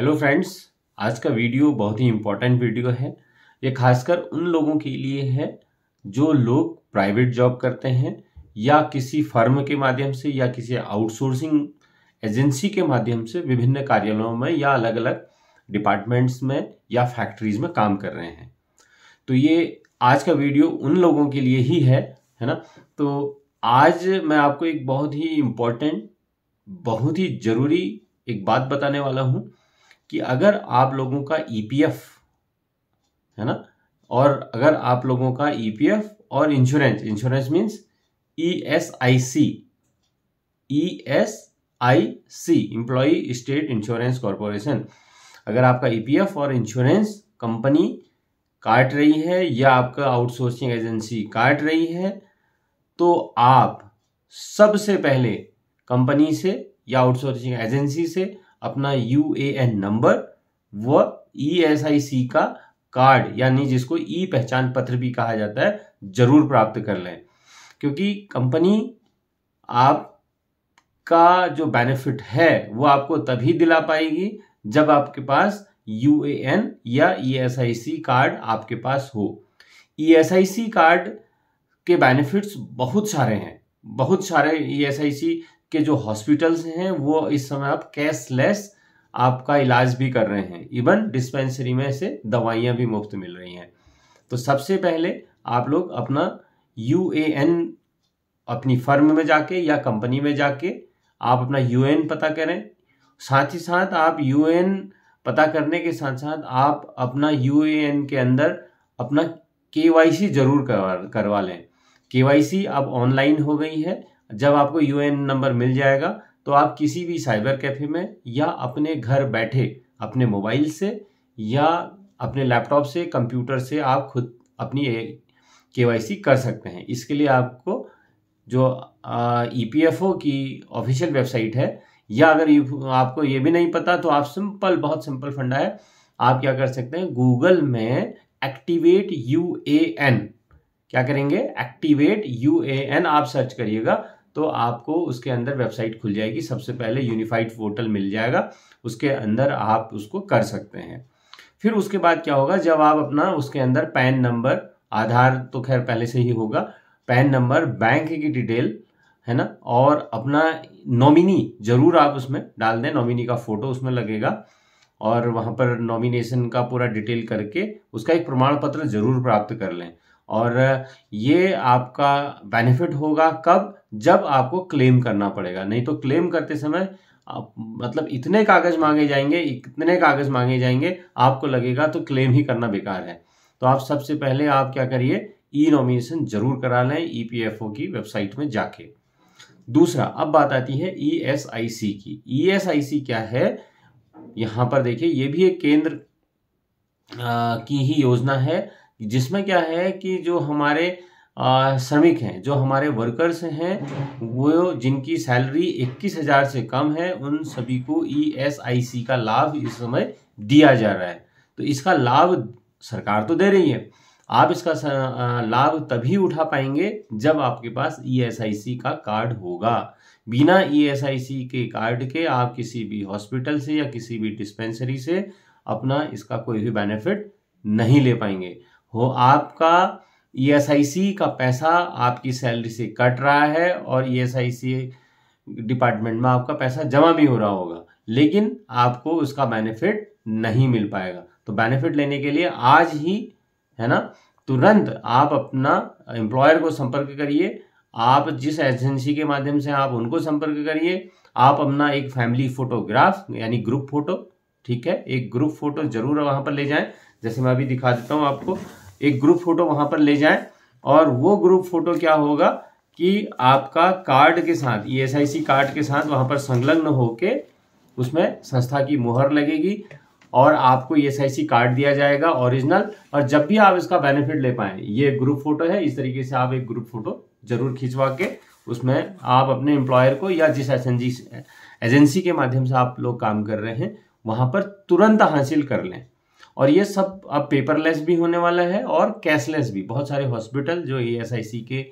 hello friends आज का video बहुत ही इम्पोर्टेंट वीडियो है ये खासकर उन लोगों के लिए है जो लोग प्राइवेट जॉब करते हैं या किसी फर्म के माध्यम से या किसी आउटसोर्सिंग एजेंसी के माध्यम से विभिन्न कार्यालयों में या अलग अलग डिपार्टमेंट्स में या फैक्ट्रीज में काम कर रहे हैं तो ये आज का वीडियो उन लोगों के लिए ही है है ना तो आज मैं आपको एक बहुत ही इम्पोर्टेंट बहुत ही ज़रूरी एक बात बताने वाला हूँ कि अगर आप लोगों का ईपीएफ e है ना और अगर आप लोगों का ईपीएफ e और insurance insurance means E S I C E S I C employee state insurance corporation अगर आपका ईपीएफ e और इंश्योरेंस कंपनी काट रही है या आपका आउटसोर्सिंग एजेंसी काट रही है तो आप सबसे पहले कंपनी से या आउटसोर्सिंग एजेंसी से अपना यू ए एन नंबर व ई एस आई सी का कार्ड यानी जिसको ई e पहचान पत्र भी कहा जाता है जरूर प्राप्त कर लें क्योंकि कंपनी आप का जो बेनिफिट है वो आपको तभी दिला पाएगी जब आपके पास यू ए एन या ई एस आई सी कार्ड आपके पास हो E S I C card के बेनिफिट्स बहुत सारे हैं बहुत सारे ई एस आई सी के जो हॉस्पिटल्स हैं वो इस समय आप कैशलेस आपका इलाज भी कर रहे हैं इवन डिस्पेंसरी में से दवाइयां भी मुफ्त मिल रही हैं तो सबसे पहले आप लोग अपना यू अपनी फर्म में जाके या कंपनी में जाके आप अपना यू पता करें साथ ही साथ आप यू पता करने के साथ साथ आप अपना यू के अंदर अपना के जरूर करवा करवा लें के आप ऑनलाइन हो गई है जब आपको यू नंबर मिल जाएगा तो आप किसी भी साइबर कैफे में या अपने घर बैठे अपने मोबाइल से या अपने लैपटॉप से कंप्यूटर से आप खुद अपनी के कर सकते हैं इसके लिए आपको जो ई पी एफ ओ की ऑफिशियल वेबसाइट है या अगर आपको ये भी नहीं पता तो आप सिंपल बहुत सिंपल फंडा है आप क्या कर सकते हैं गूगल में एक्टिवेट यू ए एन क्या करेंगे एक्टिवेट यू ए एन आप सर्च करिएगा तो आपको उसके अंदर वेबसाइट खुल जाएगी सबसे पहले यूनिफाइड पोर्टल मिल जाएगा उसके अंदर आप उसको कर सकते हैं फिर उसके बाद क्या होगा जब आप अपना उसके अंदर पैन नंबर आधार तो खैर पहले से ही होगा पैन नंबर बैंक की डिटेल है ना और अपना नॉमिनी जरूर आप उसमें डाल दें नॉमिनी का फोटो उसमें लगेगा और वहाँ पर नॉमिनेशन का पूरा डिटेल करके उसका एक प्रमाण पत्र जरूर प्राप्त कर लें और ये आपका बेनिफिट होगा कब जब आपको क्लेम करना पड़ेगा नहीं तो क्लेम करते समय आप मतलब इतने कागज मांगे जाएंगे इतने कागज मांगे जाएंगे आपको लगेगा तो क्लेम ही करना बेकार है तो आप सबसे पहले आप क्या करिए ई नॉमिनेशन जरूर करा लें ईपीएफओ e की वेबसाइट में जाके दूसरा अब बात आती है ईएसआईसी e की ईएसआईसी e क्या है यहां पर देखिए ये भी एक केंद्र आ, की ही योजना है जिसमें क्या है कि जो हमारे श्रमिक हैं जो हमारे वर्कर्स हैं वो जिनकी सैलरी इक्कीस हज़ार से कम है उन सभी को ईएसआईसी e का लाभ इस समय दिया जा रहा है तो इसका लाभ सरकार तो दे रही है आप इसका लाभ तभी उठा पाएंगे जब आपके पास ईएसआईसी e का कार्ड होगा बिना ईएसआईसी e के कार्ड के आप किसी भी हॉस्पिटल से या किसी भी डिस्पेंसरी से अपना इसका कोई भी बेनिफिट नहीं ले पाएंगे हो आपका ई e का पैसा आपकी सैलरी से कट रहा है और ई e डिपार्टमेंट में आपका पैसा जमा भी हो रहा होगा लेकिन आपको उसका बेनिफिट नहीं मिल पाएगा तो बेनिफिट लेने के लिए आज ही है ना तुरंत आप अपना एम्प्लॉयर को संपर्क करिए आप जिस एजेंसी के माध्यम से आप उनको संपर्क करिए आप अपना एक फैमिली फोटोग्राफ यानी ग्रुप फोटो ठीक है एक ग्रुप फोटो जरूर वहां पर ले जाएं जैसे मैं अभी दिखा देता हूँ आपको एक ग्रुप फोटो वहां पर ले जाएं और वो ग्रुप फोटो क्या होगा कि आपका कार्ड के साथ ईएसआईसी e कार्ड के साथ वहां पर संलग्न होके उसमें संस्था की मुहर लगेगी और आपको ईएसआईसी e कार्ड दिया जाएगा ओरिजिनल और जब भी आप इसका बेनिफिट ले पाए ये ग्रुप फोटो है इस तरीके से आप एक ग्रुप फोटो जरूर खिंचवा के उसमें आप अपने एम्प्लॉयर को या जिस एस एजेंसी के माध्यम से आप लोग काम कर रहे हैं वहां पर तुरंत हासिल कर लें और ये सब अब पेपरलेस भी होने वाला है और कैशलेस भी बहुत सारे हॉस्पिटल जो ई के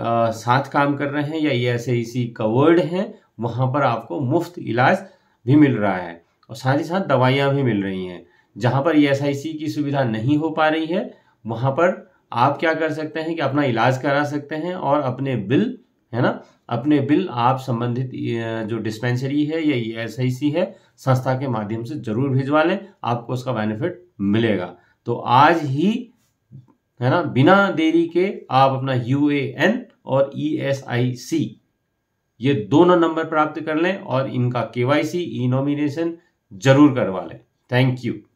आ, साथ काम कर रहे हैं या ई कवर्ड हैं वहाँ पर आपको मुफ्त इलाज भी मिल रहा है और साथ ही साथ दवाइयाँ भी मिल रही हैं जहाँ पर ई की सुविधा नहीं हो पा रही है वहाँ पर आप क्या कर सकते हैं कि अपना इलाज करा सकते हैं और अपने बिल है ना अपने बिल आप संबंधित जो डिस्पेंसरी है या एस आई सी है संस्था के माध्यम से जरूर भिजवा लें आपको उसका बेनिफिट मिलेगा तो आज ही है ना बिना देरी के आप अपना यू और ई एस आई सी ये दोनों नंबर प्राप्त कर लें और इनका के वाई सी ई नॉमिनेशन जरूर करवा लें थैंक यू